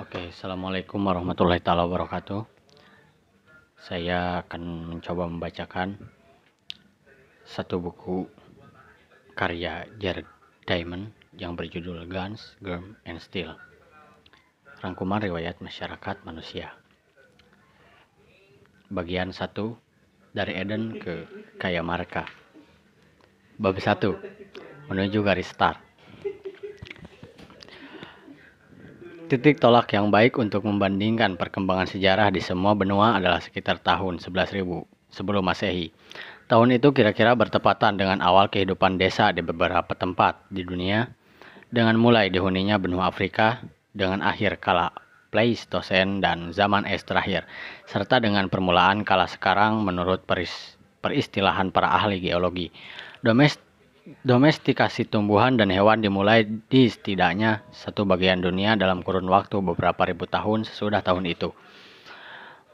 Oke, okay, Assalamualaikum warahmatullahi taala wabarakatuh. Saya akan mencoba membacakan satu buku karya Jared Diamond yang berjudul Guns, Germ, and Steel. Rangkuman riwayat masyarakat manusia. Bagian satu dari Eden ke Kaya Marka. Bab satu menuju garis start. Titik tolak yang baik untuk membandingkan perkembangan sejarah di semua benua adalah sekitar tahun 11.000 sebelum Masehi. Tahun itu kira-kira bertepatan dengan awal kehidupan desa di beberapa tempat di dunia, dengan mulai dihuninya benua Afrika, dengan akhir kala Pleistosen dan zaman es terakhir, serta dengan permulaan kala sekarang menurut peristilahan para ahli geologi. Domestik Domestikasi tumbuhan dan hewan dimulai di setidaknya satu bagian dunia dalam kurun waktu beberapa ribu tahun sesudah tahun itu.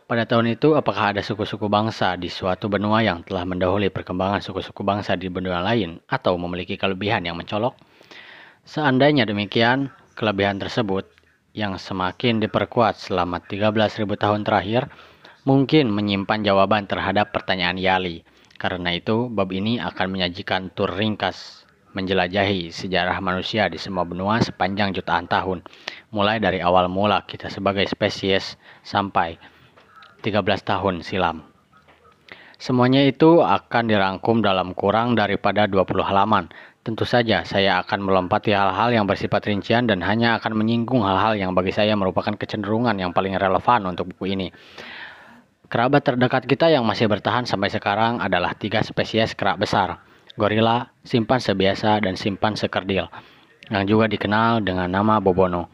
Pada tahun itu, apakah ada suku-suku bangsa di suatu benua yang telah mendahului perkembangan suku-suku bangsa di benua lain atau memiliki kelebihan yang mencolok? Seandainya demikian, kelebihan tersebut yang semakin diperkuat selama 13.000 tahun terakhir mungkin menyimpan jawaban terhadap pertanyaan Yali karena itu, bab ini akan menyajikan tur ringkas menjelajahi sejarah manusia di semua benua sepanjang jutaan tahun, mulai dari awal mula kita sebagai spesies sampai 13 tahun silam. Semuanya itu akan dirangkum dalam kurang daripada 20 halaman. Tentu saja saya akan melompati hal-hal yang bersifat rincian dan hanya akan menyinggung hal-hal yang bagi saya merupakan kecenderungan yang paling relevan untuk buku ini. Kerabat terdekat kita yang masih bertahan sampai sekarang adalah tiga spesies kerak besar, gorila, simpan sebiasa, dan simpan sekerdil, yang juga dikenal dengan nama bobono.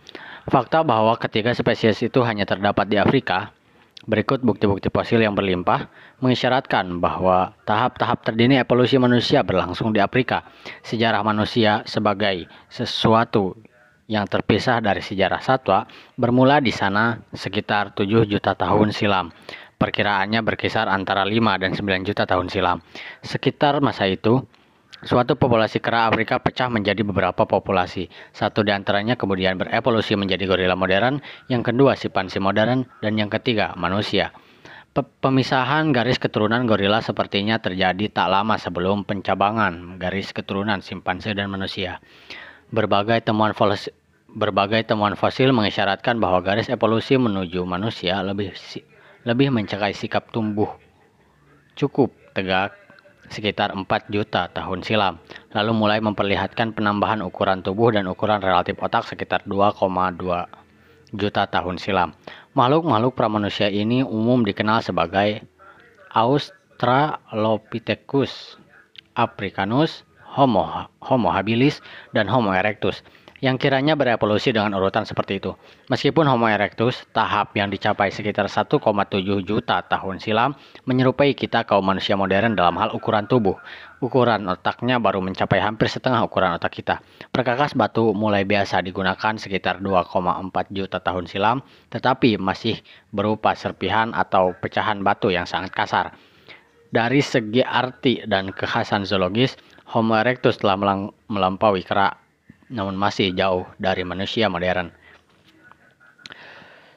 Fakta bahwa ketiga spesies itu hanya terdapat di Afrika, berikut bukti-bukti fosil yang berlimpah, mengisyaratkan bahwa tahap-tahap terdini evolusi manusia berlangsung di Afrika. Sejarah manusia sebagai sesuatu yang terpisah dari sejarah satwa bermula di sana sekitar 7 juta tahun silam. Perkiraannya berkisar antara 5 dan 9 juta tahun silam. Sekitar masa itu, Suatu populasi kera Afrika pecah menjadi beberapa populasi. Satu di antaranya kemudian berevolusi menjadi gorila modern, yang kedua simpansi modern, dan yang ketiga manusia. pemisahan garis keturunan gorila sepertinya terjadi tak lama sebelum pencabangan garis keturunan simpanse dan manusia. Berbagai temuan berbagai temuan fosil mengisyaratkan bahwa garis evolusi menuju manusia lebih lebih mencerai sikap tumbuh cukup tegak sekitar 4 juta tahun silam, lalu mulai memperlihatkan penambahan ukuran tubuh dan ukuran relatif otak sekitar 2,2 juta tahun silam. Makhluk-makhluk pramanusia ini umum dikenal sebagai Australopithecus, Africanus, Homo, Homo habilis, dan Homo erectus yang kiranya berevolusi dengan urutan seperti itu. Meskipun Homo erectus, tahap yang dicapai sekitar 1,7 juta tahun silam, menyerupai kita kaum manusia modern dalam hal ukuran tubuh. Ukuran otaknya baru mencapai hampir setengah ukuran otak kita. Perkakas batu mulai biasa digunakan sekitar 2,4 juta tahun silam, tetapi masih berupa serpihan atau pecahan batu yang sangat kasar. Dari segi arti dan kekhasan zoologis, Homo erectus telah melampaui kerak namun masih jauh dari manusia modern.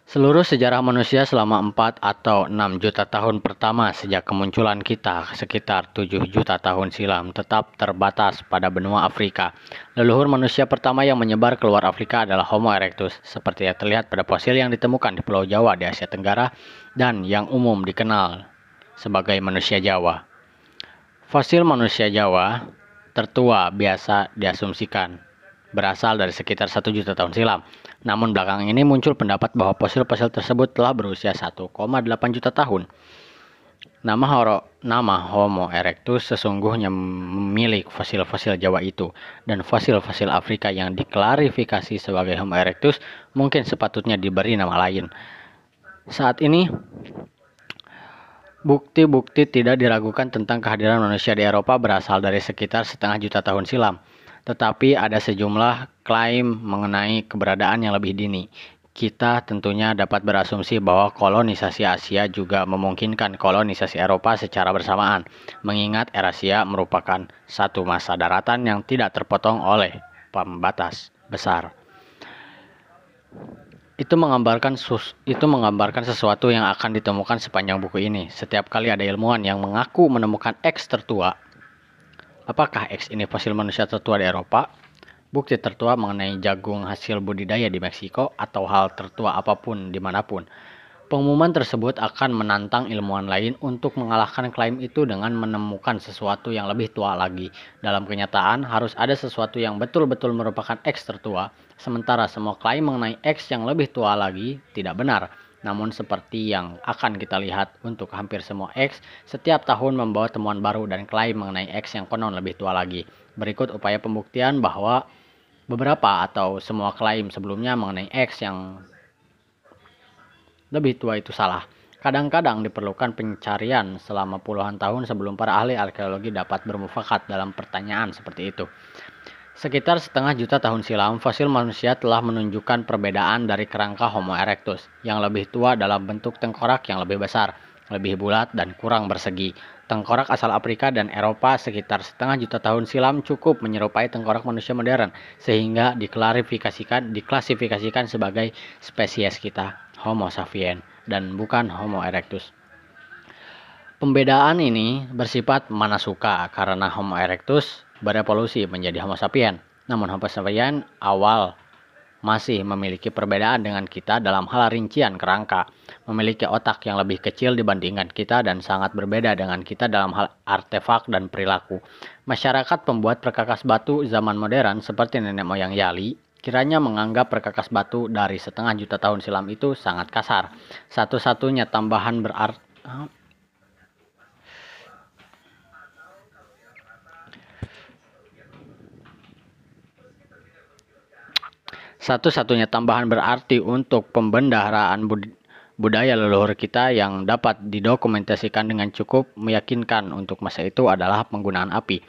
Seluruh sejarah manusia selama 4 atau 6 juta tahun pertama sejak kemunculan kita sekitar 7 juta tahun silam tetap terbatas pada benua Afrika. Leluhur manusia pertama yang menyebar keluar Afrika adalah Homo erectus, seperti yang terlihat pada fosil yang ditemukan di Pulau Jawa di Asia Tenggara dan yang umum dikenal sebagai manusia Jawa. Fosil manusia Jawa tertua biasa diasumsikan berasal dari sekitar 1 juta tahun silam. Namun belakangan ini muncul pendapat bahwa fosil-fosil tersebut telah berusia 1,8 juta tahun. Nama, horo, nama Homo erectus sesungguhnya memiliki fosil-fosil Jawa itu, dan fosil-fosil Afrika yang diklarifikasi sebagai Homo erectus mungkin sepatutnya diberi nama lain. Saat ini, bukti-bukti tidak diragukan tentang kehadiran manusia di Eropa berasal dari sekitar setengah juta tahun silam. Tetapi ada sejumlah klaim mengenai keberadaan yang lebih dini. Kita tentunya dapat berasumsi bahwa kolonisasi Asia juga memungkinkan kolonisasi Eropa secara bersamaan, mengingat Eurasia merupakan satu masa daratan yang tidak terpotong oleh pembatas besar itu menggambarkan sus, itu menggambarkan sesuatu yang akan ditemukan sepanjang buku ini. Setiap kali ada ilmuwan yang mengaku menemukan X tertua, Apakah X ini fosil manusia tertua di Eropa? Bukti tertua mengenai jagung hasil budidaya di Meksiko atau hal tertua apapun dimanapun. Pengumuman tersebut akan menantang ilmuwan lain untuk mengalahkan klaim itu dengan menemukan sesuatu yang lebih tua lagi. Dalam kenyataan, harus ada sesuatu yang betul-betul merupakan X tertua, sementara semua klaim mengenai X yang lebih tua lagi tidak benar. Namun seperti yang akan kita lihat untuk hampir semua X, setiap tahun membawa temuan baru dan klaim mengenai X yang konon lebih tua lagi. Berikut upaya pembuktian bahwa beberapa atau semua klaim sebelumnya mengenai X yang lebih tua itu salah. Kadang-kadang diperlukan pencarian selama puluhan tahun sebelum para ahli arkeologi dapat bermufakat dalam pertanyaan seperti itu. Sekitar setengah juta tahun silam, fosil manusia telah menunjukkan perbedaan dari kerangka Homo erectus yang lebih tua dalam bentuk tengkorak yang lebih besar, lebih bulat dan kurang bersegi. Tengkorak asal Afrika dan Eropa sekitar setengah juta tahun silam cukup menyerupai tengkorak manusia modern sehingga diklarifikasikan diklasifikasikan sebagai spesies kita Homo sapiens dan bukan Homo erectus. Pembedaan ini bersifat mana suka karena Homo erectus berevolusi menjadi Homo sapien. Namun Homo sapien awal masih memiliki perbedaan dengan kita dalam hal rincian kerangka, memiliki otak yang lebih kecil dibandingkan kita dan sangat berbeda dengan kita dalam hal artefak dan perilaku. Masyarakat pembuat perkakas batu zaman modern seperti nenek moyang Yali kiranya menganggap perkakas batu dari setengah juta tahun silam itu sangat kasar. Satu-satunya tambahan berarti Satu-satunya tambahan berarti untuk pembendaharaan bud budaya leluhur kita yang dapat didokumentasikan dengan cukup meyakinkan untuk masa itu adalah penggunaan api.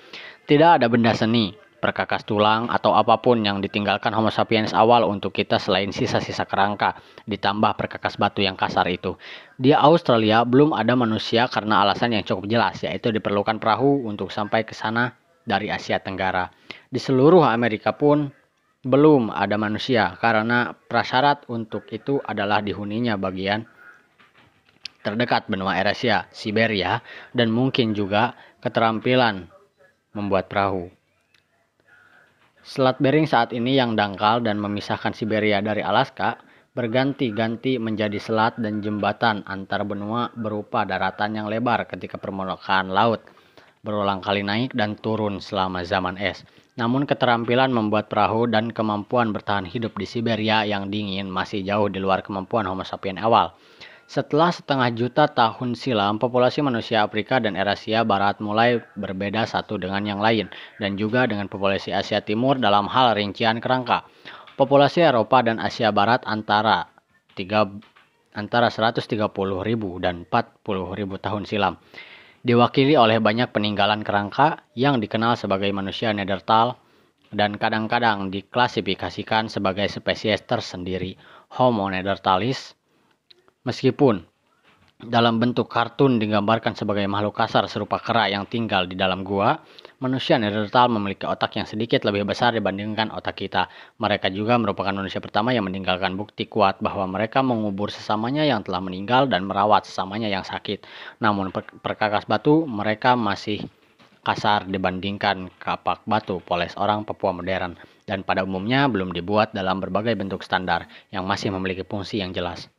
Tidak ada benda seni, perkakas tulang, atau apapun yang ditinggalkan Homo sapiens awal untuk kita selain sisa-sisa kerangka, ditambah perkakas batu yang kasar itu. Di Australia belum ada manusia karena alasan yang cukup jelas, yaitu diperlukan perahu untuk sampai ke sana dari Asia Tenggara. Di seluruh Amerika pun belum ada manusia karena prasyarat untuk itu adalah dihuninya bagian terdekat benua Eurasia, Siberia, dan mungkin juga keterampilan membuat perahu. Selat Bering saat ini yang dangkal dan memisahkan Siberia dari Alaska berganti-ganti menjadi selat dan jembatan antar benua berupa daratan yang lebar ketika permukaan laut berulang kali naik dan turun selama zaman es. Namun keterampilan membuat perahu dan kemampuan bertahan hidup di Siberia yang dingin masih jauh di luar kemampuan Homo sapiens awal. Setelah setengah juta tahun silam, populasi manusia Afrika dan Eurasia Barat mulai berbeda satu dengan yang lain, dan juga dengan populasi Asia Timur dalam hal rincian kerangka. Populasi Eropa dan Asia Barat antara tiga, antara 130.000 dan 40.000 tahun silam diwakili oleh banyak peninggalan kerangka yang dikenal sebagai manusia Neanderthal dan kadang-kadang diklasifikasikan sebagai spesies tersendiri Homo neanderthalis. Meskipun dalam bentuk kartun digambarkan sebagai makhluk kasar serupa kera yang tinggal di dalam gua, Manusia Neanderthal memiliki otak yang sedikit lebih besar dibandingkan otak kita. Mereka juga merupakan manusia pertama yang meninggalkan bukti kuat bahwa mereka mengubur sesamanya yang telah meninggal dan merawat sesamanya yang sakit. Namun perkakas batu mereka masih kasar dibandingkan kapak batu poles orang Papua modern dan pada umumnya belum dibuat dalam berbagai bentuk standar yang masih memiliki fungsi yang jelas.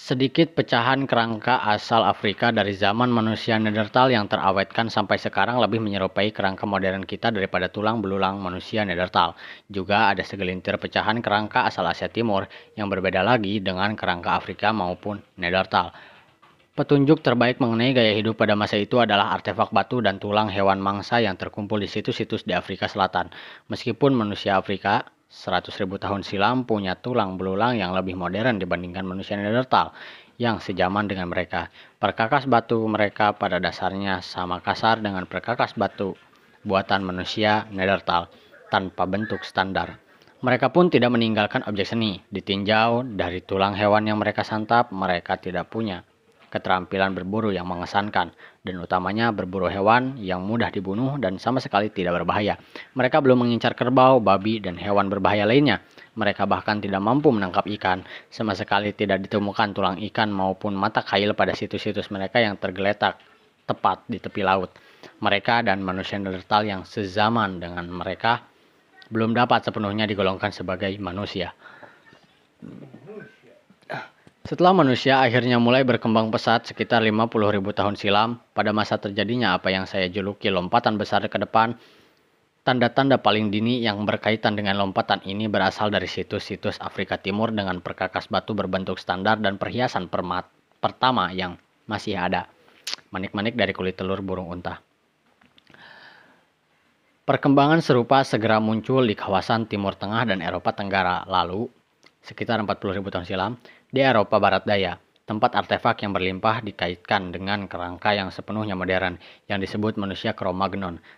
Sedikit pecahan kerangka asal Afrika dari zaman manusia Neanderthal yang terawetkan sampai sekarang lebih menyerupai kerangka modern kita daripada tulang belulang manusia Neanderthal. Juga ada segelintir pecahan kerangka asal Asia Timur yang berbeda lagi dengan kerangka Afrika maupun Neanderthal. Petunjuk terbaik mengenai gaya hidup pada masa itu adalah artefak batu dan tulang hewan mangsa yang terkumpul di situs-situs di Afrika Selatan. Meskipun manusia Afrika 100.000 tahun silam punya tulang belulang yang lebih modern dibandingkan manusia Neandertal yang sejaman dengan mereka. Perkakas batu mereka pada dasarnya sama kasar dengan perkakas batu buatan manusia Neandertal tanpa bentuk standar. Mereka pun tidak meninggalkan objek seni, ditinjau dari tulang hewan yang mereka santap, mereka tidak punya keterampilan berburu yang mengesankan, dan utamanya berburu hewan yang mudah dibunuh dan sama sekali tidak berbahaya. Mereka belum mengincar kerbau, babi, dan hewan berbahaya lainnya. Mereka bahkan tidak mampu menangkap ikan, sama sekali tidak ditemukan tulang ikan maupun mata kail pada situs-situs mereka yang tergeletak tepat di tepi laut. Mereka dan manusia Neandertal yang sezaman dengan mereka belum dapat sepenuhnya digolongkan sebagai manusia. Setelah manusia akhirnya mulai berkembang pesat sekitar ribu tahun silam, pada masa terjadinya apa yang saya juluki lompatan besar ke depan, tanda-tanda paling dini yang berkaitan dengan lompatan ini berasal dari situs-situs Afrika Timur dengan perkakas batu berbentuk standar dan perhiasan permat pertama yang masih ada, manik-manik dari kulit telur burung unta. Perkembangan serupa segera muncul di kawasan Timur Tengah dan Eropa Tenggara lalu, sekitar 40.000 tahun silam, di Eropa Barat Daya, tempat artefak yang berlimpah dikaitkan dengan kerangka yang sepenuhnya modern, yang disebut manusia cro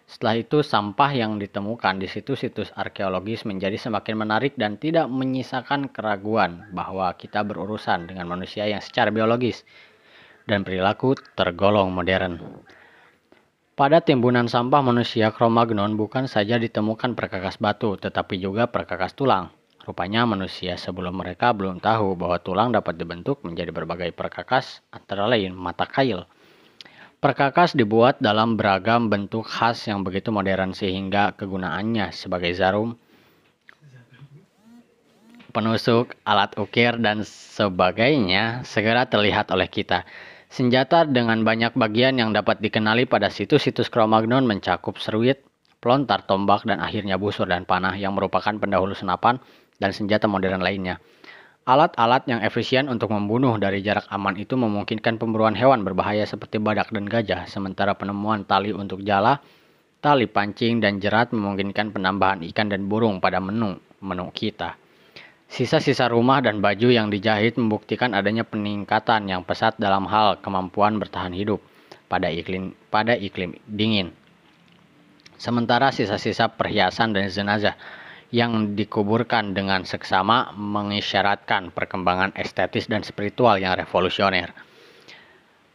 Setelah itu, sampah yang ditemukan di situs-situs arkeologis menjadi semakin menarik dan tidak menyisakan keraguan bahwa kita berurusan dengan manusia yang secara biologis dan perilaku tergolong modern. Pada timbunan sampah manusia cro bukan saja ditemukan perkakas batu, tetapi juga perkakas tulang. Rupanya manusia sebelum mereka belum tahu bahwa tulang dapat dibentuk menjadi berbagai perkakas, antara lain mata kail. Perkakas dibuat dalam beragam bentuk khas yang begitu modern sehingga kegunaannya sebagai jarum, penusuk, alat ukir, dan sebagainya segera terlihat oleh kita. Senjata dengan banyak bagian yang dapat dikenali pada situs-situs kromagnon mencakup seruit, pelontar tombak, dan akhirnya busur dan panah yang merupakan pendahulu senapan dan senjata modern lainnya. Alat-alat yang efisien untuk membunuh dari jarak aman itu memungkinkan pemburuan hewan berbahaya seperti badak dan gajah, sementara penemuan tali untuk jala, tali pancing, dan jerat memungkinkan penambahan ikan dan burung pada menu menu kita. Sisa-sisa rumah dan baju yang dijahit membuktikan adanya peningkatan yang pesat dalam hal kemampuan bertahan hidup pada iklim pada iklim dingin. Sementara sisa-sisa perhiasan dan jenazah yang dikuburkan dengan seksama mengisyaratkan perkembangan estetis dan spiritual yang revolusioner.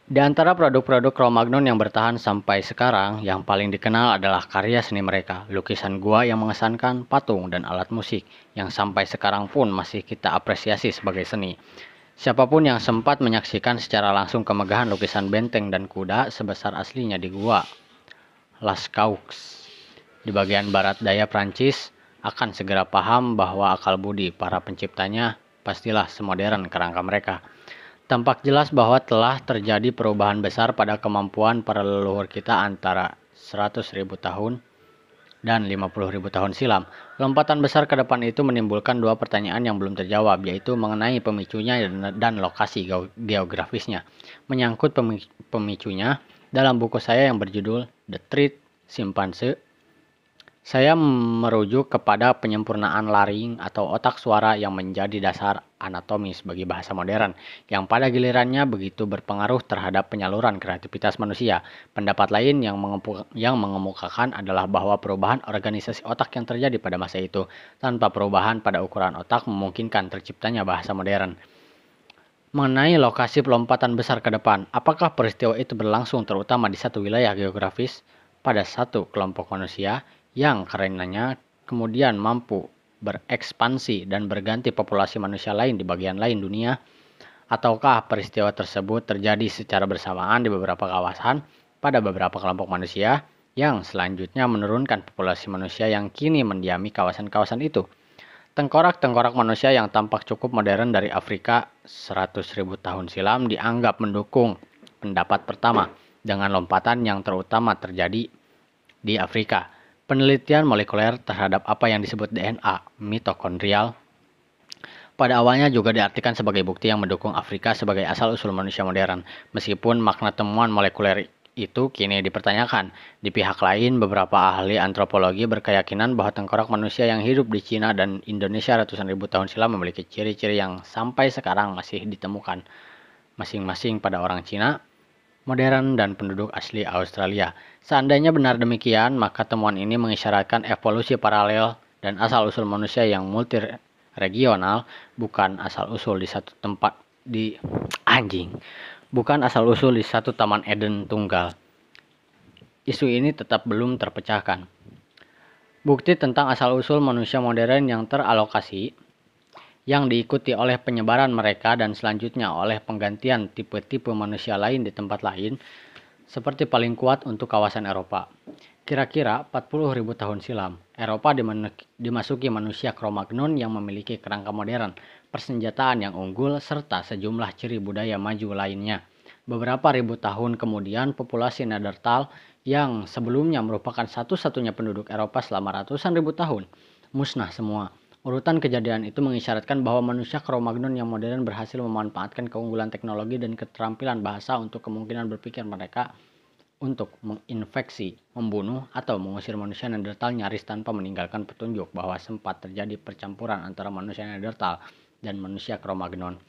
Di antara produk-produk Cro-Magnon yang bertahan sampai sekarang, yang paling dikenal adalah karya seni mereka, lukisan gua yang mengesankan patung dan alat musik, yang sampai sekarang pun masih kita apresiasi sebagai seni. Siapapun yang sempat menyaksikan secara langsung kemegahan lukisan benteng dan kuda sebesar aslinya di gua Las di bagian barat daya Prancis akan segera paham bahwa akal budi para penciptanya pastilah semodern kerangka mereka. Tampak jelas bahwa telah terjadi perubahan besar pada kemampuan para leluhur kita antara 100.000 tahun dan 50.000 tahun silam. Lompatan besar ke depan itu menimbulkan dua pertanyaan yang belum terjawab, yaitu mengenai pemicunya dan lokasi geografisnya. Menyangkut pemicunya, dalam buku saya yang berjudul The Treat Simpanse saya merujuk kepada penyempurnaan laring atau otak suara yang menjadi dasar anatomis bagi bahasa modern, yang pada gilirannya begitu berpengaruh terhadap penyaluran kreativitas manusia. Pendapat lain yang, yang mengemukakan adalah bahwa perubahan organisasi otak yang terjadi pada masa itu tanpa perubahan pada ukuran otak memungkinkan terciptanya bahasa modern mengenai lokasi pelompatan besar ke depan, apakah peristiwa itu berlangsung terutama di satu wilayah geografis pada satu kelompok manusia yang karenanya kemudian mampu berekspansi dan berganti populasi manusia lain di bagian lain dunia? Ataukah peristiwa tersebut terjadi secara bersamaan di beberapa kawasan pada beberapa kelompok manusia yang selanjutnya menurunkan populasi manusia yang kini mendiami kawasan-kawasan itu? Tengkorak-tengkorak manusia yang tampak cukup modern dari Afrika 100.000 tahun silam dianggap mendukung pendapat pertama dengan lompatan yang terutama terjadi di Afrika penelitian molekuler terhadap apa yang disebut DNA mitokondrial. Pada awalnya juga diartikan sebagai bukti yang mendukung Afrika sebagai asal-usul manusia modern, meskipun makna temuan molekuler itu kini dipertanyakan. Di pihak lain, beberapa ahli antropologi berkeyakinan bahwa tengkorak manusia yang hidup di Cina dan Indonesia ratusan ribu tahun silam memiliki ciri-ciri yang sampai sekarang masih ditemukan masing-masing pada orang Cina modern, dan penduduk asli Australia. Seandainya benar demikian, maka temuan ini mengisyaratkan evolusi paralel dan asal-usul manusia yang multiregional, bukan asal-usul di satu tempat di anjing, bukan asal-usul di satu taman Eden tunggal. Isu ini tetap belum terpecahkan. Bukti tentang asal-usul manusia modern yang teralokasi yang diikuti oleh penyebaran mereka dan selanjutnya oleh penggantian tipe-tipe manusia lain di tempat lain, seperti paling kuat untuk kawasan Eropa. Kira-kira 40.000 tahun silam, Eropa dimasuki manusia Kromagnon yang memiliki kerangka modern, persenjataan yang unggul, serta sejumlah ciri budaya maju lainnya. Beberapa ribu tahun kemudian, populasi Neanderthal yang sebelumnya merupakan satu-satunya penduduk Eropa selama ratusan ribu tahun, musnah semua Urutan kejadian itu mengisyaratkan bahwa manusia kromagnon yang modern berhasil memanfaatkan keunggulan teknologi dan keterampilan bahasa untuk kemungkinan berpikir mereka untuk menginfeksi, membunuh, atau mengusir manusia Neandertal nyaris tanpa meninggalkan petunjuk bahwa sempat terjadi percampuran antara manusia Neandertal dan manusia kromagnon.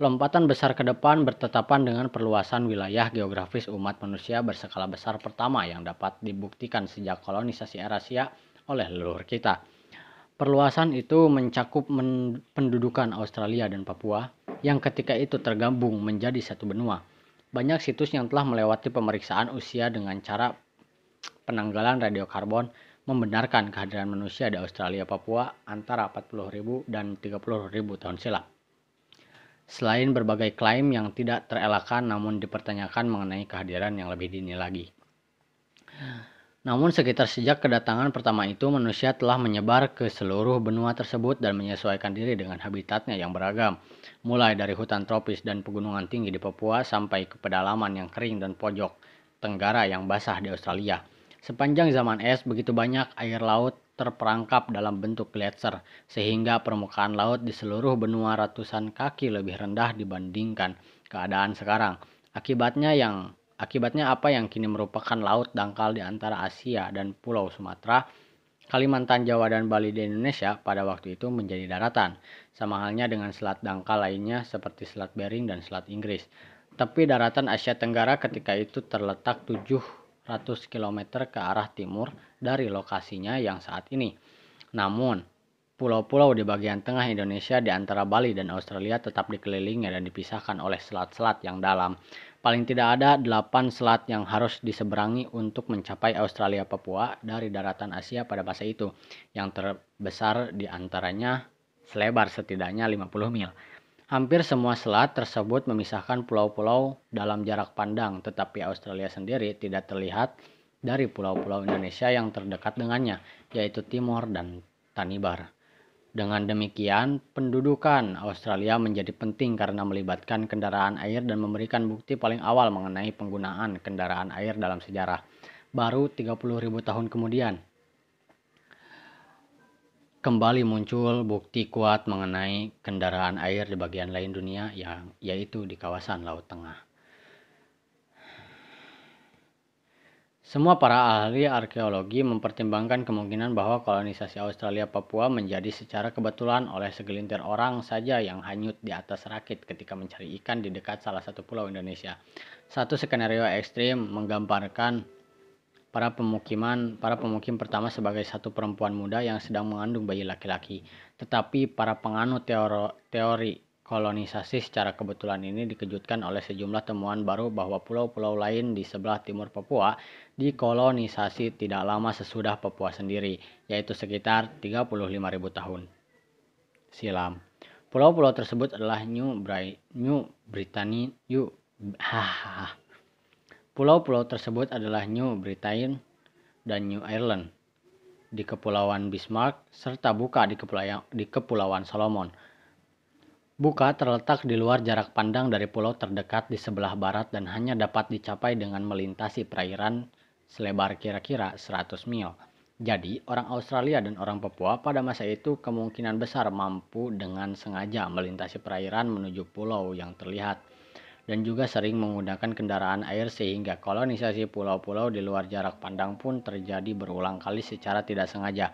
Lompatan besar ke depan bertetapan dengan perluasan wilayah geografis umat manusia berskala besar pertama yang dapat dibuktikan sejak kolonisasi Eurasia oleh leluhur kita. Perluasan itu mencakup men pendudukan Australia dan Papua yang ketika itu tergabung menjadi satu benua. Banyak situs yang telah melewati pemeriksaan usia dengan cara penanggalan radiokarbon membenarkan kehadiran manusia di Australia Papua antara 40.000 dan 30.000 tahun silam. Selain berbagai klaim yang tidak terelakkan namun dipertanyakan mengenai kehadiran yang lebih dini lagi. Namun sekitar sejak kedatangan pertama itu manusia telah menyebar ke seluruh benua tersebut dan menyesuaikan diri dengan habitatnya yang beragam, mulai dari hutan tropis dan pegunungan tinggi di Papua sampai ke pedalaman yang kering dan pojok tenggara yang basah di Australia. Sepanjang zaman es, begitu banyak air laut terperangkap dalam bentuk gletser, sehingga permukaan laut di seluruh benua ratusan kaki lebih rendah dibandingkan keadaan sekarang. Akibatnya yang Akibatnya apa yang kini merupakan laut dangkal di antara Asia dan Pulau Sumatera, Kalimantan, Jawa, dan Bali di Indonesia pada waktu itu menjadi daratan, sama halnya dengan selat dangkal lainnya seperti Selat Bering dan Selat Inggris. Tapi daratan Asia Tenggara ketika itu terletak 700 km ke arah timur dari lokasinya yang saat ini. Namun, pulau-pulau di bagian tengah Indonesia di antara Bali dan Australia tetap dikelilingi dan dipisahkan oleh selat-selat yang dalam. Paling tidak ada 8 selat yang harus diseberangi untuk mencapai Australia Papua dari daratan Asia pada masa itu, yang terbesar diantaranya selebar setidaknya 50 mil. Hampir semua selat tersebut memisahkan pulau-pulau dalam jarak pandang, tetapi Australia sendiri tidak terlihat dari pulau-pulau Indonesia yang terdekat dengannya, yaitu Timor dan Tanibar. Dengan demikian, pendudukan Australia menjadi penting karena melibatkan kendaraan air dan memberikan bukti paling awal mengenai penggunaan kendaraan air dalam sejarah. Baru 30.000 tahun kemudian, kembali muncul bukti kuat mengenai kendaraan air di bagian lain dunia yang yaitu di kawasan Laut Tengah. Semua para ahli arkeologi mempertimbangkan kemungkinan bahwa kolonisasi Australia Papua menjadi secara kebetulan oleh segelintir orang saja yang hanyut di atas rakit ketika mencari ikan di dekat salah satu pulau Indonesia. Satu skenario ekstrim menggambarkan para pemukiman para pemukim pertama sebagai satu perempuan muda yang sedang mengandung bayi laki-laki. Tetapi para penganut teori Kolonisasi secara kebetulan ini dikejutkan oleh sejumlah temuan baru bahwa pulau-pulau lain di sebelah timur Papua dikolonisasi tidak lama sesudah Papua sendiri, yaitu sekitar 35.000 tahun silam. Pulau-pulau tersebut adalah New, Bri New New, Pulau-pulau tersebut adalah New Britain dan New Ireland di Kepulauan Bismarck serta Buka di Kepulauan Solomon. Buka terletak di luar jarak pandang dari pulau terdekat di sebelah barat dan hanya dapat dicapai dengan melintasi perairan selebar kira-kira 100 mil. Jadi, orang Australia dan orang Papua pada masa itu kemungkinan besar mampu dengan sengaja melintasi perairan menuju pulau yang terlihat dan juga sering menggunakan kendaraan air sehingga kolonisasi pulau-pulau di luar jarak pandang pun terjadi berulang kali secara tidak sengaja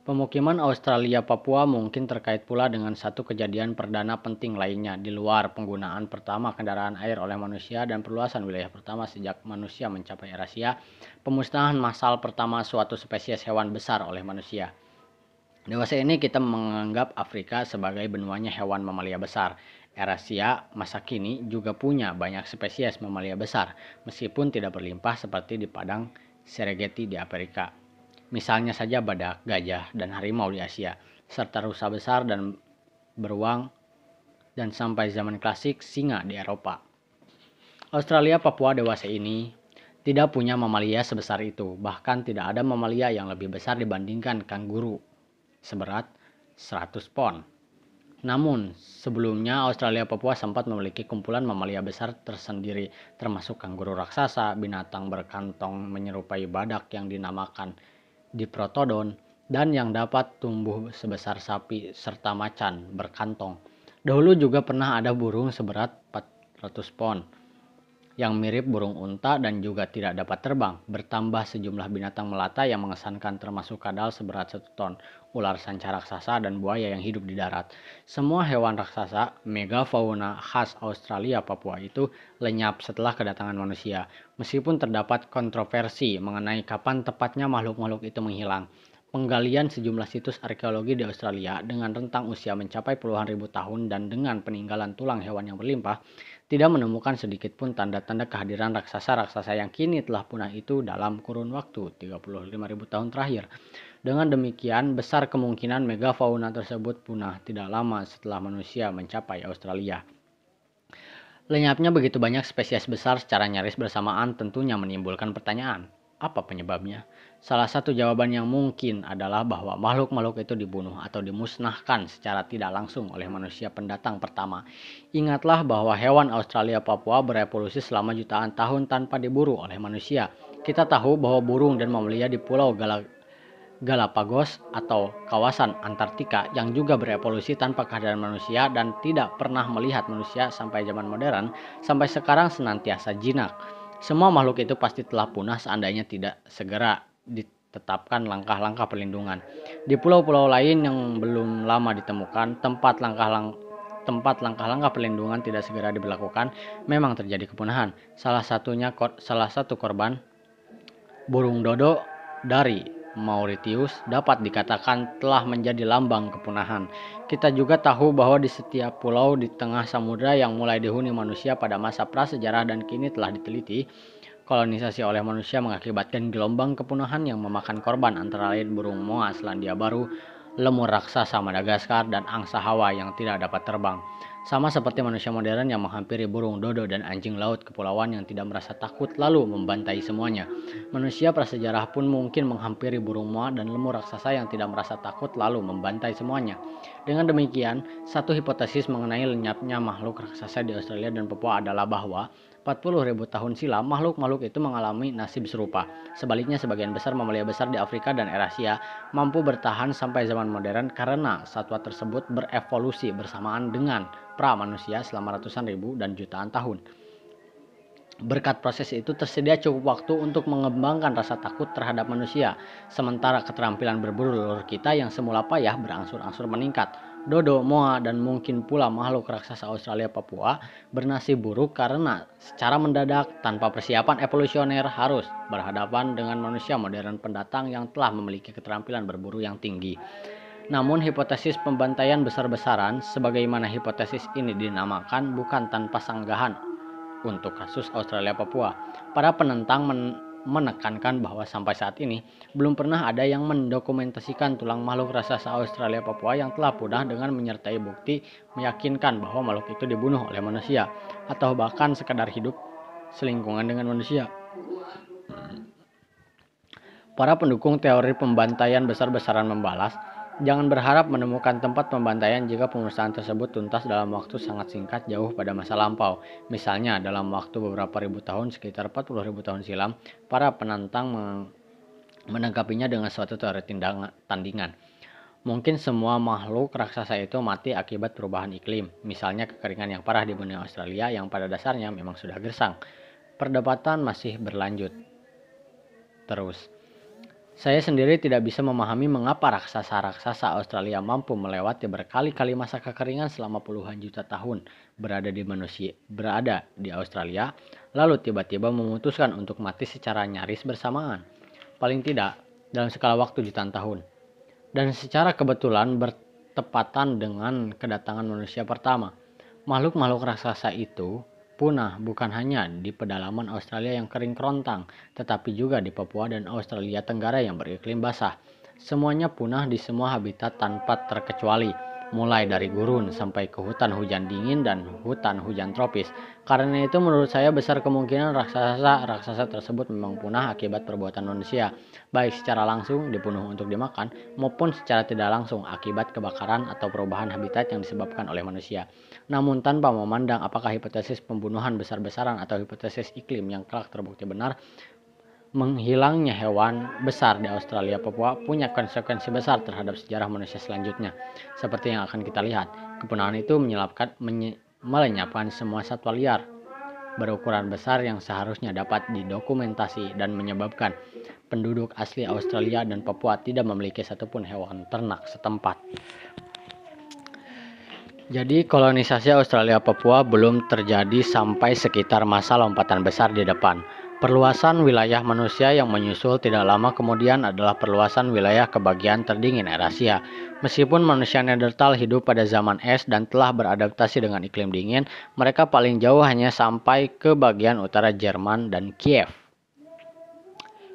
Pemukiman Australia Papua mungkin terkait pula dengan satu kejadian perdana penting lainnya di luar penggunaan pertama kendaraan air oleh manusia dan perluasan wilayah pertama sejak manusia mencapai Eurasia, pemusnahan massal pertama suatu spesies hewan besar oleh manusia. Dewasa ini kita menganggap Afrika sebagai benuanya hewan mamalia besar. Eurasia masa kini juga punya banyak spesies mamalia besar, meskipun tidak berlimpah seperti di padang Serengeti di Afrika misalnya saja badak, gajah, dan harimau di Asia, serta rusa besar dan beruang, dan sampai zaman klasik singa di Eropa. Australia Papua dewasa ini tidak punya mamalia sebesar itu, bahkan tidak ada mamalia yang lebih besar dibandingkan kanguru, seberat 100 pon. Namun, sebelumnya Australia Papua sempat memiliki kumpulan mamalia besar tersendiri, termasuk kanguru raksasa, binatang berkantong menyerupai badak yang dinamakan di protodon dan yang dapat tumbuh sebesar sapi serta macan berkantong. Dahulu juga pernah ada burung seberat 400 pon yang mirip burung unta dan juga tidak dapat terbang, bertambah sejumlah binatang melata yang mengesankan termasuk kadal seberat 1 ton ular sanca raksasa, dan buaya yang hidup di darat. Semua hewan raksasa megafauna khas Australia Papua itu lenyap setelah kedatangan manusia. Meskipun terdapat kontroversi mengenai kapan tepatnya makhluk-makhluk itu menghilang, penggalian sejumlah situs arkeologi di Australia dengan rentang usia mencapai puluhan ribu tahun dan dengan peninggalan tulang hewan yang berlimpah, tidak menemukan sedikit pun tanda-tanda kehadiran raksasa-raksasa yang kini telah punah itu dalam kurun waktu 35.000 tahun terakhir. Dengan demikian, besar kemungkinan megafauna tersebut punah tidak lama setelah manusia mencapai Australia. Lenyapnya begitu banyak spesies besar secara nyaris bersamaan tentunya menimbulkan pertanyaan, apa penyebabnya? Salah satu jawaban yang mungkin adalah bahwa makhluk-makhluk itu dibunuh atau dimusnahkan secara tidak langsung oleh manusia pendatang pertama. Ingatlah bahwa hewan Australia Papua berevolusi selama jutaan tahun tanpa diburu oleh manusia. Kita tahu bahwa burung dan mamalia di Pulau Galapagos Galapagos atau kawasan Antartika yang juga berevolusi tanpa kehadiran manusia dan tidak pernah melihat manusia sampai zaman modern sampai sekarang senantiasa jinak. Semua makhluk itu pasti telah punah seandainya tidak segera ditetapkan langkah-langkah perlindungan. Di pulau-pulau lain yang belum lama ditemukan, tempat langkah-langkah tempat langkah-langkah perlindungan tidak segera diberlakukan, memang terjadi kepunahan. Salah satunya salah satu korban burung dodo dari Mauritius dapat dikatakan telah menjadi lambang kepunahan. Kita juga tahu bahwa di setiap pulau di tengah samudera yang mulai dihuni manusia pada masa prasejarah dan kini telah diteliti, kolonisasi oleh manusia mengakibatkan gelombang kepunahan yang memakan korban antara lain burung moa Selandia Baru, lemur raksasa Madagaskar, dan angsa Hawa yang tidak dapat terbang. Sama seperti manusia modern yang menghampiri burung dodo dan anjing laut kepulauan yang tidak merasa takut lalu membantai semuanya. Manusia prasejarah pun mungkin menghampiri burung moa dan lemur raksasa yang tidak merasa takut lalu membantai semuanya. Dengan demikian, satu hipotesis mengenai lenyapnya makhluk raksasa di Australia dan Papua adalah bahwa ribu tahun silam, makhluk-makhluk itu mengalami nasib serupa. Sebaliknya, sebagian besar mamalia besar di Afrika dan Eurasia mampu bertahan sampai zaman modern karena satwa tersebut berevolusi bersamaan dengan pra manusia selama ratusan ribu dan jutaan tahun. Berkat proses itu tersedia cukup waktu untuk mengembangkan rasa takut terhadap manusia, sementara keterampilan berburu leluhur kita yang semula payah berangsur-angsur meningkat dodo, moa, dan mungkin pula makhluk raksasa Australia Papua bernasib buruk karena secara mendadak tanpa persiapan evolusioner harus berhadapan dengan manusia modern pendatang yang telah memiliki keterampilan berburu yang tinggi. Namun hipotesis pembantaian besar-besaran sebagaimana hipotesis ini dinamakan bukan tanpa sanggahan untuk kasus Australia Papua. Para penentang men menekankan bahwa sampai saat ini belum pernah ada yang mendokumentasikan tulang makhluk raksasa Australia Papua yang telah punah dengan menyertai bukti meyakinkan bahwa makhluk itu dibunuh oleh manusia atau bahkan sekadar hidup selingkungan dengan manusia. Para pendukung teori pembantaian besar-besaran membalas Jangan berharap menemukan tempat pembantaian jika pengurusan tersebut tuntas dalam waktu sangat singkat jauh pada masa lampau. Misalnya, dalam waktu beberapa ribu tahun, sekitar 40 ribu tahun silam, para penantang menanggapinya dengan suatu teori tandingan. Mungkin semua makhluk raksasa itu mati akibat perubahan iklim, misalnya kekeringan yang parah di Benua Australia yang pada dasarnya memang sudah gersang. Perdebatan masih berlanjut. Terus. Saya sendiri tidak bisa memahami mengapa raksasa-raksasa Australia mampu melewati berkali-kali masa kekeringan selama puluhan juta tahun berada di manusia berada di Australia, lalu tiba-tiba memutuskan untuk mati secara nyaris bersamaan. Paling tidak dalam skala waktu jutaan tahun. Dan secara kebetulan bertepatan dengan kedatangan manusia pertama. Makhluk-makhluk raksasa itu punah bukan hanya di pedalaman Australia yang kering kerontang, tetapi juga di Papua dan Australia Tenggara yang beriklim basah. Semuanya punah di semua habitat tanpa terkecuali mulai dari gurun sampai ke hutan hujan dingin dan hutan hujan tropis. Karena itu menurut saya besar kemungkinan raksasa-raksasa tersebut memang punah akibat perbuatan manusia, baik secara langsung dibunuh untuk dimakan maupun secara tidak langsung akibat kebakaran atau perubahan habitat yang disebabkan oleh manusia. Namun tanpa memandang apakah hipotesis pembunuhan besar-besaran atau hipotesis iklim yang kelak terbukti benar, Menghilangnya hewan besar di Australia Papua punya konsekuensi besar terhadap sejarah manusia selanjutnya. Seperti yang akan kita lihat, kepunahan itu menyelapkan, menye, melenyapkan semua satwa liar berukuran besar yang seharusnya dapat didokumentasi dan menyebabkan penduduk asli Australia dan Papua tidak memiliki satupun hewan ternak setempat. Jadi kolonisasi Australia Papua belum terjadi sampai sekitar masa lompatan besar di depan. Perluasan wilayah manusia yang menyusul tidak lama kemudian adalah perluasan wilayah kebagian terdingin Eurasia. Meskipun manusia Neanderthal hidup pada zaman es dan telah beradaptasi dengan iklim dingin, mereka paling jauh hanya sampai ke bagian utara Jerman dan Kiev.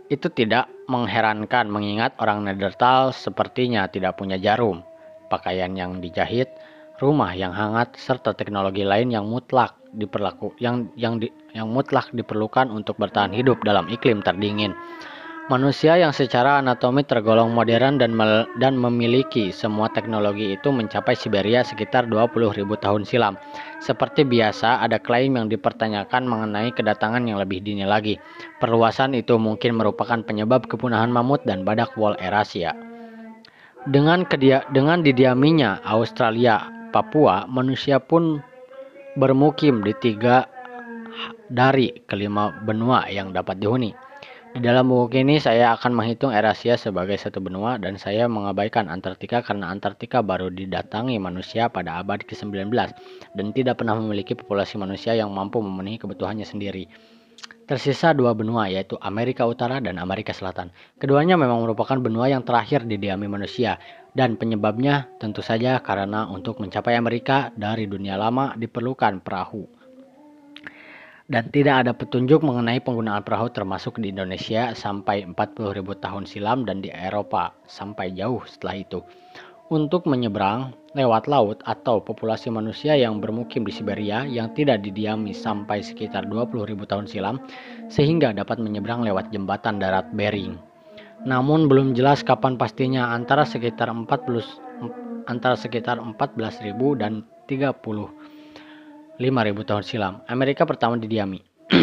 Itu tidak mengherankan mengingat orang Neanderthal sepertinya tidak punya jarum, pakaian yang dijahit, rumah yang hangat, serta teknologi lain yang mutlak diperlaku yang yang di, yang mutlak diperlukan untuk bertahan hidup dalam iklim terdingin. Manusia yang secara anatomi tergolong modern dan mel, dan memiliki semua teknologi itu mencapai Siberia sekitar 20.000 tahun silam. Seperti biasa, ada klaim yang dipertanyakan mengenai kedatangan yang lebih dini lagi. Perluasan itu mungkin merupakan penyebab kepunahan mamut dan badak wall Erasia. Dengan kedia, dengan didiaminya Australia, Papua, manusia pun bermukim di tiga dari kelima benua yang dapat dihuni. Di dalam buku ini saya akan menghitung Eurasia sebagai satu benua dan saya mengabaikan Antartika karena Antartika baru didatangi manusia pada abad ke-19 dan tidak pernah memiliki populasi manusia yang mampu memenuhi kebutuhannya sendiri. Tersisa dua benua yaitu Amerika Utara dan Amerika Selatan. Keduanya memang merupakan benua yang terakhir didiami manusia dan penyebabnya tentu saja karena untuk mencapai Amerika dari dunia lama diperlukan perahu. Dan tidak ada petunjuk mengenai penggunaan perahu termasuk di Indonesia sampai 40.000 tahun silam dan di Eropa sampai jauh setelah itu. Untuk menyeberang lewat laut atau populasi manusia yang bermukim di Siberia yang tidak didiami sampai sekitar 20.000 tahun silam sehingga dapat menyeberang lewat jembatan darat Bering namun belum jelas kapan pastinya antara sekitar 40 antara sekitar 14.000 dan 35.000 tahun silam. Amerika pertama didiami.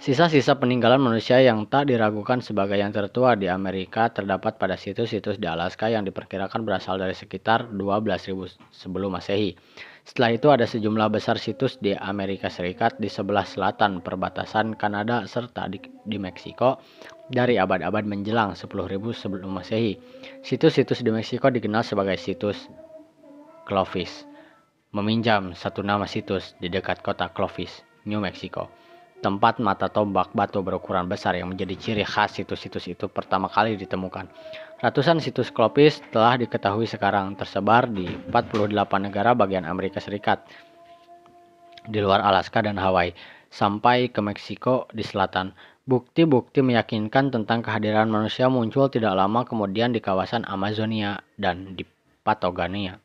Sisa-sisa peninggalan manusia yang tak diragukan sebagai yang tertua di Amerika terdapat pada situs-situs di Alaska yang diperkirakan berasal dari sekitar 12.000 sebelum Masehi. Setelah itu ada sejumlah besar situs di Amerika Serikat di sebelah selatan perbatasan Kanada serta di, di Meksiko dari abad-abad menjelang 10.000 sebelum Masehi. Situs-situs di Meksiko dikenal sebagai situs Clovis. Meminjam satu nama situs di dekat kota Clovis, New Mexico. Tempat mata tombak batu berukuran besar yang menjadi ciri khas situs-situs itu pertama kali ditemukan. Ratusan situs klopis telah diketahui sekarang tersebar di 48 negara bagian Amerika Serikat, di luar Alaska dan Hawaii, sampai ke Meksiko di selatan. Bukti-bukti meyakinkan tentang kehadiran manusia muncul tidak lama kemudian di kawasan Amazonia dan di Patagonia.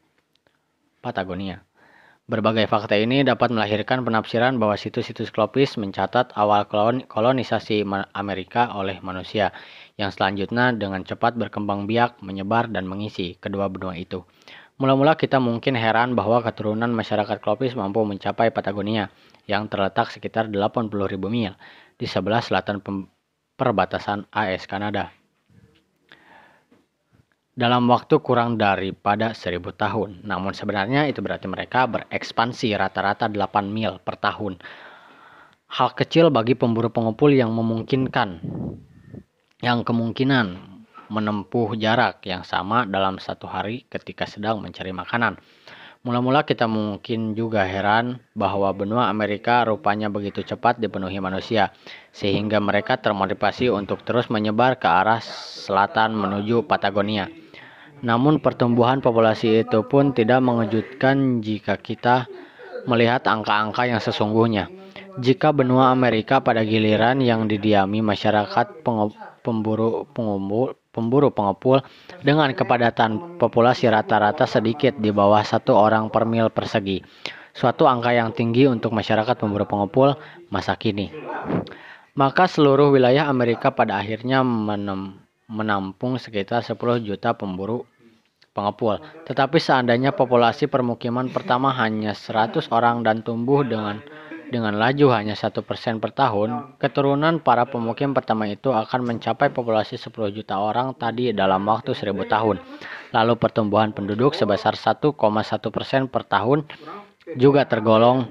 Patagonia. Berbagai fakta ini dapat melahirkan penafsiran bahwa situs-situs klopis mencatat awal kolonisasi Amerika oleh manusia, yang selanjutnya dengan cepat berkembang biak, menyebar, dan mengisi kedua benua itu. Mula-mula kita mungkin heran bahwa keturunan masyarakat klopis mampu mencapai Patagonia, yang terletak sekitar 80.000 mil di sebelah selatan perbatasan AS Kanada dalam waktu kurang daripada 1000 tahun. Namun sebenarnya itu berarti mereka berekspansi rata-rata 8 mil per tahun. Hal kecil bagi pemburu pengumpul yang memungkinkan yang kemungkinan menempuh jarak yang sama dalam satu hari ketika sedang mencari makanan. Mula-mula kita mungkin juga heran bahwa benua Amerika rupanya begitu cepat dipenuhi manusia, sehingga mereka termotivasi untuk terus menyebar ke arah selatan menuju Patagonia. Namun pertumbuhan populasi itu pun tidak mengejutkan jika kita melihat angka-angka yang sesungguhnya. Jika benua Amerika pada giliran yang didiami masyarakat pemburu, pemburu pengepul dengan kepadatan populasi rata-rata sedikit di bawah satu orang per mil persegi. Suatu angka yang tinggi untuk masyarakat pemburu pengepul masa kini. Maka seluruh wilayah Amerika pada akhirnya menem, menampung sekitar 10 juta pemburu pengepul. Tetapi seandainya populasi permukiman pertama hanya 100 orang dan tumbuh dengan dengan laju hanya satu persen per tahun, keturunan para pemukim pertama itu akan mencapai populasi 10 juta orang tadi dalam waktu 1000 tahun. Lalu pertumbuhan penduduk sebesar 1,1% per tahun juga tergolong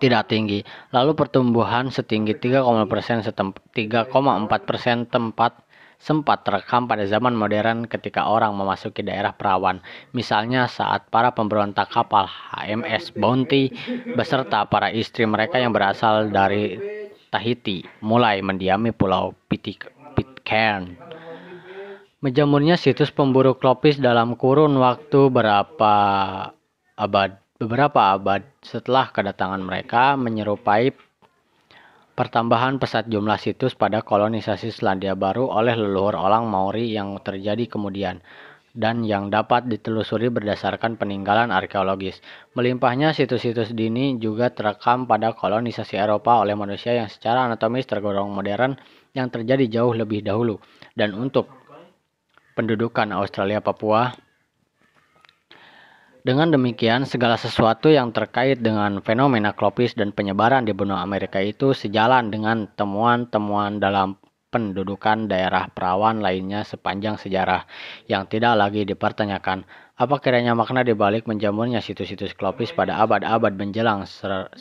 tidak tinggi. Lalu pertumbuhan setinggi 3,4% tempat sempat terekam pada zaman modern ketika orang memasuki daerah perawan, misalnya saat para pemberontak kapal HMS Bounty beserta para istri mereka yang berasal dari Tahiti mulai mendiami pulau Pitcairn. Menjamurnya situs pemburu klopis dalam kurun waktu berapa abad beberapa abad setelah kedatangan mereka menyerupai Pertambahan pesat jumlah situs pada kolonisasi Selandia Baru oleh leluhur orang Maori yang terjadi kemudian dan yang dapat ditelusuri berdasarkan peninggalan arkeologis. Melimpahnya situs-situs dini juga terekam pada kolonisasi Eropa oleh manusia yang secara anatomis tergolong modern yang terjadi jauh lebih dahulu. Dan untuk pendudukan Australia Papua, dengan demikian, segala sesuatu yang terkait dengan fenomena klopis dan penyebaran di benua Amerika itu sejalan dengan temuan-temuan dalam pendudukan daerah perawan lainnya sepanjang sejarah yang tidak lagi dipertanyakan apa kiranya makna dibalik menjamurnya situs-situs Klopis pada abad-abad menjelang 10.000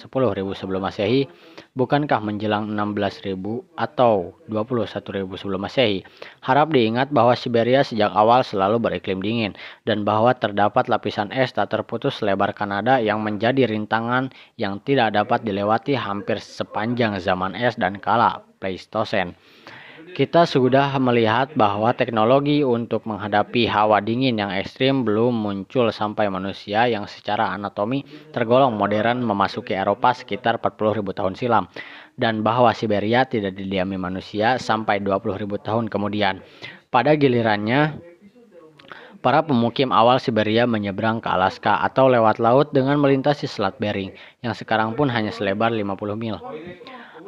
sebelum Masehi? Bukankah menjelang 16.000 atau 21.000 sebelum Masehi? Harap diingat bahwa Siberia sejak awal selalu beriklim dingin dan bahwa terdapat lapisan es tak terputus lebar Kanada yang menjadi rintangan yang tidak dapat dilewati hampir sepanjang zaman es dan kala Pleistosen. Kita sudah melihat bahwa teknologi untuk menghadapi hawa dingin yang ekstrim belum muncul sampai manusia yang secara anatomi tergolong modern memasuki Eropa sekitar 40.000 tahun silam dan bahwa Siberia tidak didiami manusia sampai 20.000 tahun kemudian. Pada gilirannya, para pemukim awal Siberia menyeberang ke Alaska atau lewat laut dengan melintasi Selat Bering yang sekarang pun hanya selebar 50 mil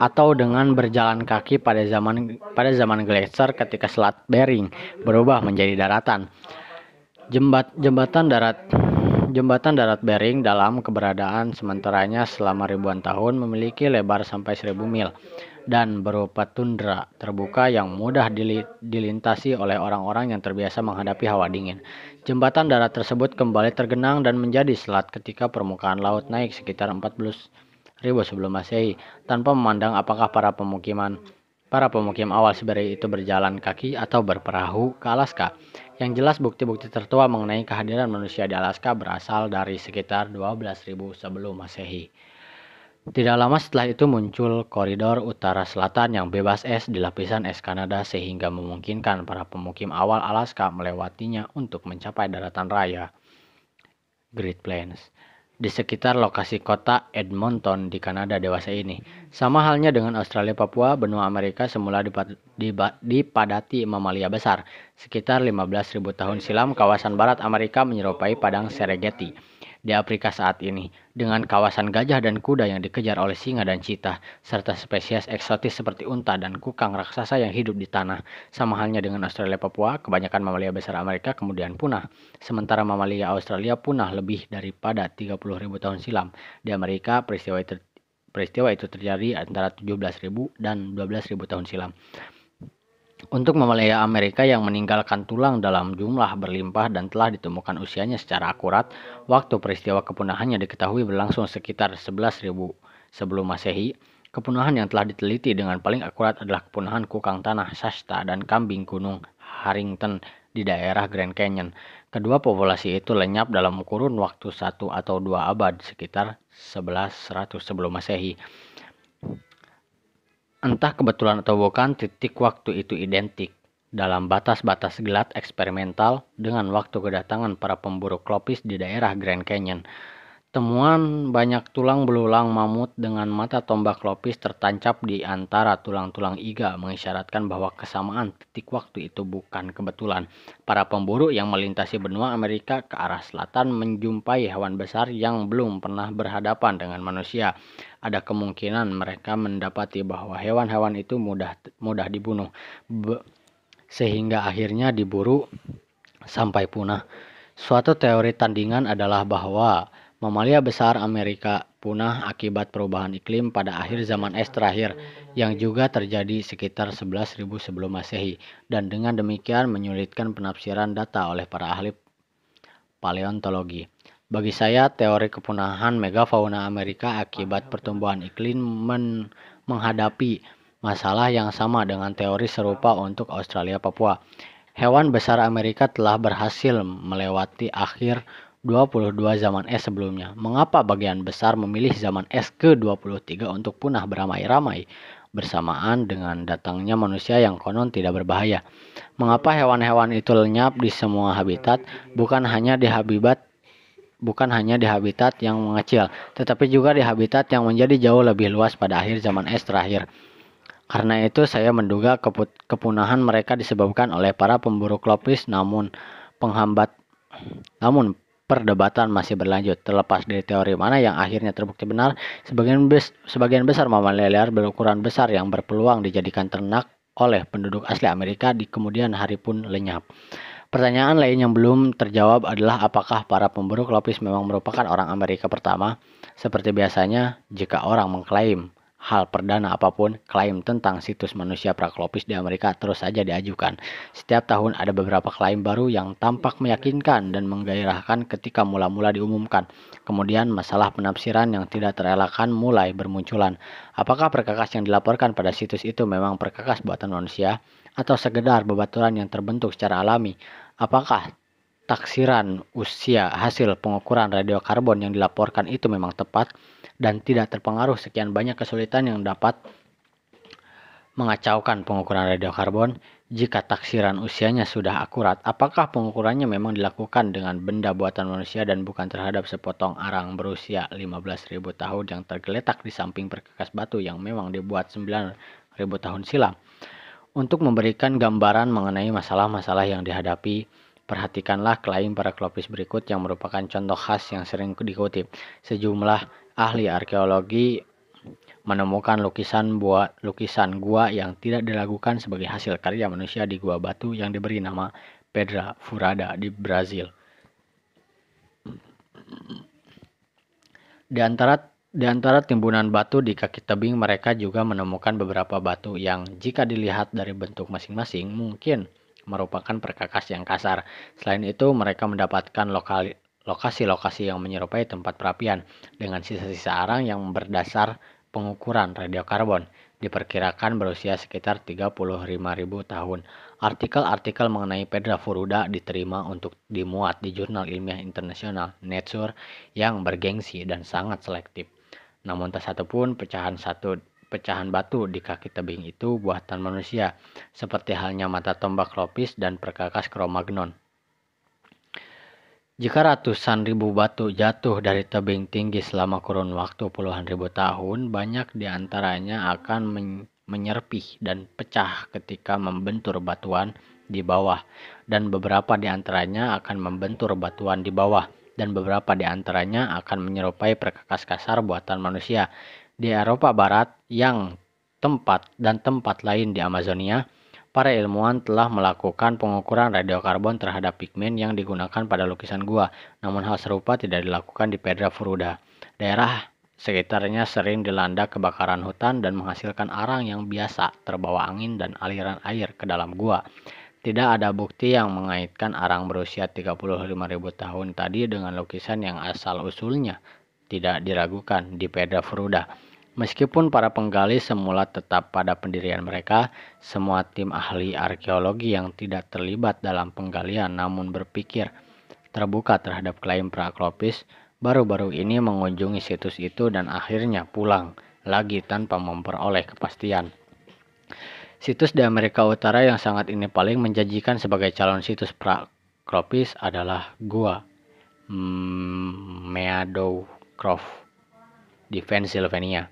atau dengan berjalan kaki pada zaman pada zaman Glacier ketika Selat Bering berubah menjadi daratan. Jembat, jembatan darat Jembatan darat Bering dalam keberadaan sementaranya selama ribuan tahun memiliki lebar sampai 1000 mil dan berupa tundra terbuka yang mudah dilintasi oleh orang-orang yang terbiasa menghadapi hawa dingin. Jembatan darat tersebut kembali tergenang dan menjadi selat ketika permukaan laut naik sekitar 40 1000 sebelum Masehi tanpa memandang apakah para pemukiman para pemukim awal Siberia itu berjalan kaki atau berperahu ke Alaska. Yang jelas bukti-bukti tertua mengenai kehadiran manusia di Alaska berasal dari sekitar 12.000 sebelum Masehi. Tidak lama setelah itu muncul koridor utara selatan yang bebas es di lapisan es Kanada sehingga memungkinkan para pemukim awal Alaska melewatinya untuk mencapai daratan raya Great Plains di sekitar lokasi kota Edmonton di Kanada dewasa ini. Sama halnya dengan Australia Papua, benua Amerika semula dipadati mamalia besar. Sekitar 15.000 tahun silam, kawasan barat Amerika menyerupai padang Serengeti di Afrika saat ini, dengan kawasan gajah dan kuda yang dikejar oleh singa dan cita, serta spesies eksotis seperti unta dan kukang raksasa yang hidup di tanah. Sama halnya dengan Australia Papua, kebanyakan mamalia besar Amerika kemudian punah, sementara mamalia Australia punah lebih daripada 30.000 tahun silam. Di Amerika, peristiwa itu Peristiwa itu terjadi antara 17.000 dan 12.000 tahun silam untuk memelihara Amerika yang meninggalkan tulang dalam jumlah berlimpah dan telah ditemukan usianya secara akurat, waktu peristiwa kepunahannya diketahui berlangsung sekitar 11.000 sebelum Masehi. Kepunahan yang telah diteliti dengan paling akurat adalah kepunahan kukang tanah Shasta dan kambing gunung Harrington di daerah Grand Canyon. Kedua populasi itu lenyap dalam kurun waktu satu atau dua abad sekitar 1100 sebelum Masehi. Entah kebetulan atau bukan, titik waktu itu identik dalam batas-batas gelap eksperimental dengan waktu kedatangan para pemburu klopis di daerah Grand Canyon. Temuan banyak tulang belulang mamut dengan mata tombak lopis tertancap di antara tulang-tulang iga mengisyaratkan bahwa kesamaan titik waktu itu bukan kebetulan. Para pemburu yang melintasi benua Amerika ke arah selatan menjumpai hewan besar yang belum pernah berhadapan dengan manusia. Ada kemungkinan mereka mendapati bahwa hewan-hewan itu mudah mudah dibunuh Be sehingga akhirnya diburu sampai punah. Suatu teori tandingan adalah bahwa Mamalia besar Amerika punah akibat perubahan iklim pada akhir zaman es terakhir yang juga terjadi sekitar 11.000 sebelum Masehi dan dengan demikian menyulitkan penafsiran data oleh para ahli paleontologi. Bagi saya, teori kepunahan megafauna Amerika akibat pertumbuhan iklim men menghadapi masalah yang sama dengan teori serupa untuk Australia Papua. Hewan besar Amerika telah berhasil melewati akhir 22 zaman es sebelumnya. Mengapa bagian besar memilih zaman es ke-23 untuk punah beramai-ramai bersamaan dengan datangnya manusia yang konon tidak berbahaya? Mengapa hewan-hewan itu lenyap di semua habitat, bukan hanya di habitat bukan hanya di habitat yang mengecil, tetapi juga di habitat yang menjadi jauh lebih luas pada akhir zaman es terakhir. Karena itu saya menduga kepunahan mereka disebabkan oleh para pemburu klopis namun penghambat namun perdebatan masih berlanjut. Terlepas dari teori mana yang akhirnya terbukti benar, sebagian, bes sebagian besar mamalia liar berukuran besar yang berpeluang dijadikan ternak oleh penduduk asli Amerika di kemudian hari pun lenyap. Pertanyaan lain yang belum terjawab adalah apakah para pemburu Lopis memang merupakan orang Amerika pertama? Seperti biasanya, jika orang mengklaim hal perdana apapun, klaim tentang situs manusia praklopis di Amerika terus saja diajukan. Setiap tahun ada beberapa klaim baru yang tampak meyakinkan dan menggairahkan ketika mula-mula diumumkan. Kemudian masalah penafsiran yang tidak terelakkan mulai bermunculan. Apakah perkakas yang dilaporkan pada situs itu memang perkakas buatan manusia atau sekedar bebaturan yang terbentuk secara alami? Apakah taksiran usia hasil pengukuran radiokarbon yang dilaporkan itu memang tepat? dan tidak terpengaruh sekian banyak kesulitan yang dapat mengacaukan pengukuran radiokarbon jika taksiran usianya sudah akurat. Apakah pengukurannya memang dilakukan dengan benda buatan manusia dan bukan terhadap sepotong arang berusia 15.000 tahun yang tergeletak di samping perkakas batu yang memang dibuat 9.000 tahun silam? Untuk memberikan gambaran mengenai masalah-masalah yang dihadapi, perhatikanlah klaim para klopis berikut yang merupakan contoh khas yang sering dikutip. Sejumlah ahli arkeologi menemukan lukisan buat lukisan gua yang tidak dilakukan sebagai hasil karya manusia di gua batu yang diberi nama Pedra Furada di Brazil. Di antara di antara timbunan batu di kaki tebing mereka juga menemukan beberapa batu yang jika dilihat dari bentuk masing-masing mungkin merupakan perkakas yang kasar. Selain itu, mereka mendapatkan lokali lokasi-lokasi yang menyerupai tempat perapian dengan sisa-sisa arang yang berdasar pengukuran radiokarbon diperkirakan berusia sekitar 35.000 tahun. Artikel-artikel mengenai Pedra Furuda diterima untuk dimuat di jurnal ilmiah internasional Nature yang bergengsi dan sangat selektif. Namun tak satu pun pecahan satu pecahan batu di kaki tebing itu buatan manusia, seperti halnya mata tombak Lopis dan perkakas Kromagnon. Jika ratusan ribu batu jatuh dari tebing tinggi selama kurun waktu puluhan ribu tahun, banyak di antaranya akan menyerpih dan pecah ketika membentur batuan di bawah, dan beberapa di antaranya akan membentur batuan di bawah, dan beberapa di antaranya akan menyerupai perkakas kasar buatan manusia. Di Eropa Barat yang tempat dan tempat lain di Amazonia, para ilmuwan telah melakukan pengukuran radiokarbon terhadap pigmen yang digunakan pada lukisan gua, namun hal serupa tidak dilakukan di Pedra Furuda. Daerah sekitarnya sering dilanda kebakaran hutan dan menghasilkan arang yang biasa terbawa angin dan aliran air ke dalam gua. Tidak ada bukti yang mengaitkan arang berusia 35.000 tahun tadi dengan lukisan yang asal-usulnya tidak diragukan di Pedra Furuda. Meskipun para penggali semula tetap pada pendirian mereka, semua tim ahli arkeologi yang tidak terlibat dalam penggalian namun berpikir terbuka terhadap klaim Prakropis baru-baru ini mengunjungi situs itu dan akhirnya pulang lagi tanpa memperoleh kepastian. Situs di Amerika Utara yang sangat ini paling menjanjikan sebagai calon situs Prakropis adalah Gua Meadowcroft di Pennsylvania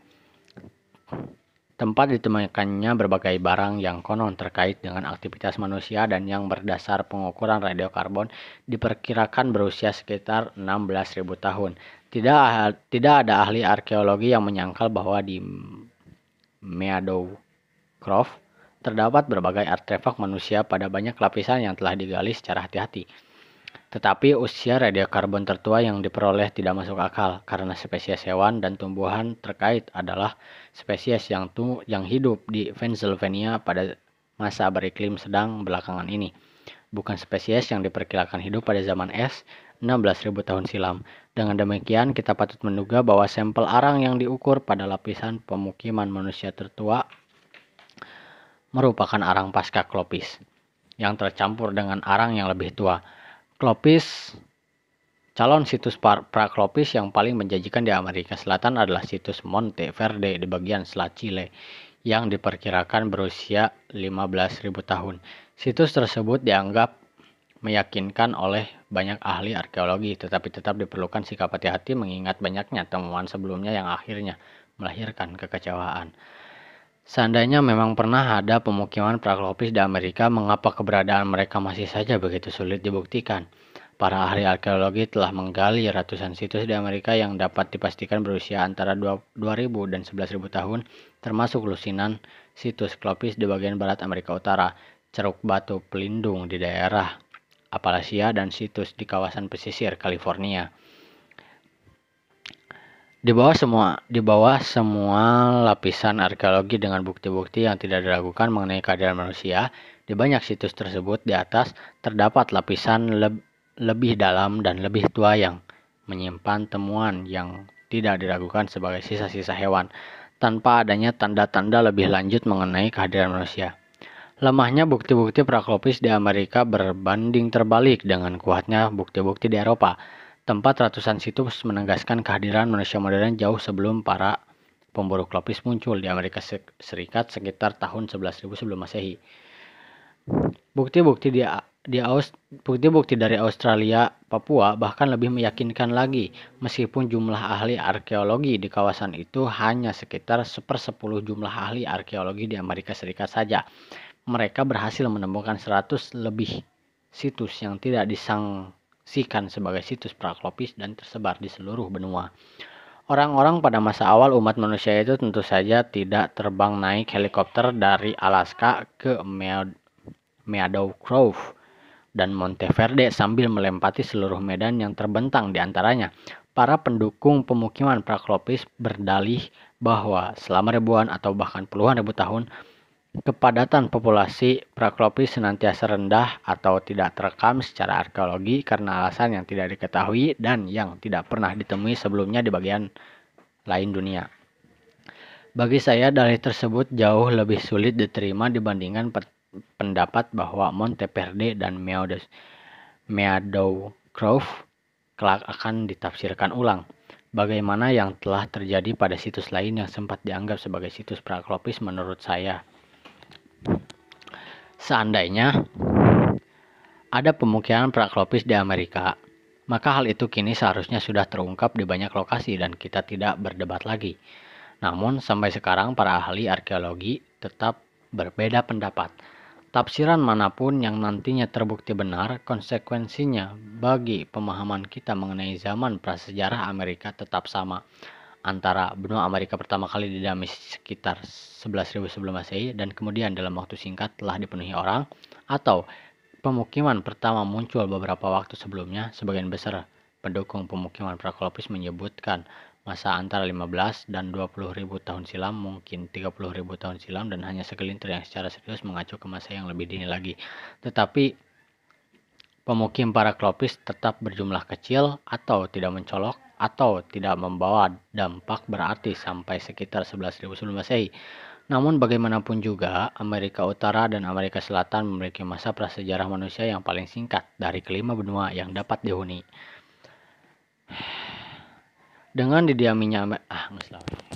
tempat ditemukannya berbagai barang yang konon terkait dengan aktivitas manusia dan yang berdasar pengukuran radiokarbon diperkirakan berusia sekitar 16.000 tahun. Tidak ah, tidak ada ahli arkeologi yang menyangkal bahwa di Meadow Meadowcroft terdapat berbagai artefak manusia pada banyak lapisan yang telah digali secara hati-hati. Tetapi usia radiokarbon tertua yang diperoleh tidak masuk akal karena spesies hewan dan tumbuhan terkait adalah spesies yang tumbuh yang hidup di Pennsylvania pada masa beriklim sedang belakangan ini. Bukan spesies yang diperkirakan hidup pada zaman es 16.000 tahun silam. Dengan demikian, kita patut menduga bahwa sampel arang yang diukur pada lapisan pemukiman manusia tertua merupakan arang pasca klopis yang tercampur dengan arang yang lebih tua. Klopis Calon situs praklopis yang paling menjanjikan di Amerika Selatan adalah situs Monte Verde di bagian selat Chile yang diperkirakan berusia 15.000 tahun. Situs tersebut dianggap meyakinkan oleh banyak ahli arkeologi, tetapi tetap diperlukan sikap hati-hati mengingat banyaknya temuan sebelumnya yang akhirnya melahirkan kekecewaan. Seandainya memang pernah ada pemukiman praklopis di Amerika, mengapa keberadaan mereka masih saja begitu sulit dibuktikan? Para ahli arkeologi telah menggali ratusan situs di Amerika yang dapat dipastikan berusia antara 2000 dan 11.000 tahun, termasuk lusinan situs Clovis di bagian barat Amerika Utara, Ceruk Batu Pelindung di daerah Appalachia dan situs di kawasan pesisir California. Di bawah semua, di bawah semua lapisan arkeologi dengan bukti-bukti yang tidak diragukan mengenai kehadiran manusia, di banyak situs tersebut di atas terdapat lapisan leb, lebih dalam dan lebih tua yang menyimpan temuan yang tidak diragukan sebagai sisa-sisa hewan, tanpa adanya tanda-tanda lebih lanjut mengenai kehadiran manusia. Lemahnya bukti-bukti praklopis di Amerika berbanding terbalik dengan kuatnya bukti-bukti di Eropa, tempat ratusan situs menegaskan kehadiran manusia modern jauh sebelum para pemburu klopis muncul di Amerika Serikat sekitar tahun 11.000 sebelum masehi. Bukti-bukti di di Aus bukti-bukti dari Australia, Papua bahkan lebih meyakinkan lagi meskipun jumlah ahli arkeologi di kawasan itu hanya sekitar sepersepuluh jumlah ahli arkeologi di Amerika Serikat saja. Mereka berhasil menemukan 100 lebih situs yang tidak disangsikan sebagai situs praklopis dan tersebar di seluruh benua. Orang-orang pada masa awal umat manusia itu tentu saja tidak terbang naik helikopter dari Alaska ke Meadow Grove dan Monteverde sambil melempati seluruh medan yang terbentang di antaranya. Para pendukung pemukiman Praklopis berdalih bahwa selama ribuan atau bahkan puluhan ribu tahun, kepadatan populasi Praklopis senantiasa rendah atau tidak terekam secara arkeologi karena alasan yang tidak diketahui dan yang tidak pernah ditemui sebelumnya di bagian lain dunia. Bagi saya, dalih tersebut jauh lebih sulit diterima dibandingkan pendapat bahwa Monteverde dan Meadow Grove kelak akan ditafsirkan ulang. Bagaimana yang telah terjadi pada situs lain yang sempat dianggap sebagai situs praklopis menurut saya? Seandainya ada pemukiman praklopis di Amerika, maka hal itu kini seharusnya sudah terungkap di banyak lokasi dan kita tidak berdebat lagi. Namun, sampai sekarang para ahli arkeologi tetap berbeda pendapat. Tafsiran manapun yang nantinya terbukti benar, konsekuensinya bagi pemahaman kita mengenai zaman prasejarah Amerika tetap sama antara benua Amerika pertama kali didami sekitar 11.000 sebelum Masehi dan kemudian dalam waktu singkat telah dipenuhi orang atau pemukiman pertama muncul beberapa waktu sebelumnya sebagian besar pendukung pemukiman prakolopis menyebutkan masa antara 15 dan 20 ribu tahun silam, mungkin 30 ribu tahun silam, dan hanya segelintir yang secara serius mengacu ke masa yang lebih dini lagi. Tetapi pemukim para klopis tetap berjumlah kecil atau tidak mencolok atau tidak membawa dampak berarti sampai sekitar 11.000 sebelum Masehi. Namun bagaimanapun juga, Amerika Utara dan Amerika Selatan memiliki masa prasejarah manusia yang paling singkat dari kelima benua yang dapat dihuni dengan didiaminya ah nggak